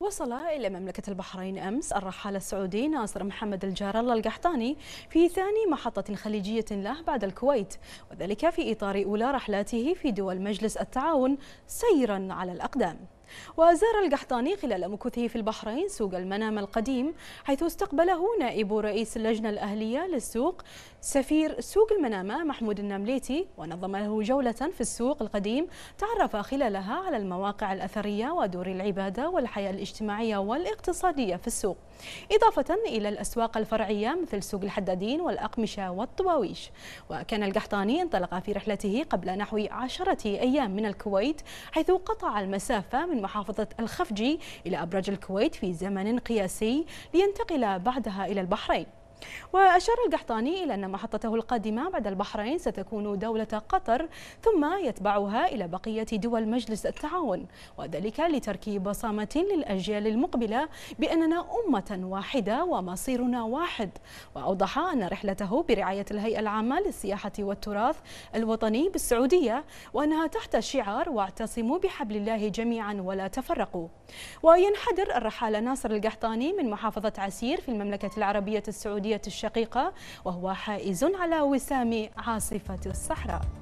وصل إلى مملكة البحرين أمس الرحالة السعودي ناصر محمد الجار الله القحطاني في ثاني محطة خليجية له بعد الكويت وذلك في إطار أولى رحلاته في دول مجلس التعاون سيرا على الأقدام وزار القحطاني خلال مكوثه في البحرين سوق المنام القديم حيث استقبله نائب رئيس اللجنة الأهلية للسوق سفير سوق المنامة محمود النمليتي ونظم له جولة في السوق القديم تعرف خلالها على المواقع الأثرية ودور العبادة والحياة الاجتماعية والاقتصادية في السوق إضافة إلى الأسواق الفرعية مثل سوق الحدادين والأقمشة والطواويش وكان القحطاني انطلق في رحلته قبل نحو عشرة أيام من الكويت حيث قطع المسافة من من محافظة الخفجي إلى أبراج الكويت في زمن قياسي لينتقل بعدها إلى البحرين وأشار القحطاني إلى أن محطته القادمة بعد البحرين ستكون دولة قطر ثم يتبعها إلى بقية دول مجلس التعاون وذلك لتركيب بصامة للأجيال المقبلة بأننا أمة واحدة ومصيرنا واحد وأوضح أن رحلته برعاية الهيئة العامة للسياحة والتراث الوطني بالسعودية وأنها تحت شعار واعتصموا بحبل الله جميعا ولا تفرقوا وينحدر الرحالة ناصر القحطاني من محافظة عسير في المملكة العربية السعودية الشقيقة وهو حائز على وسام عاصفة الصحراء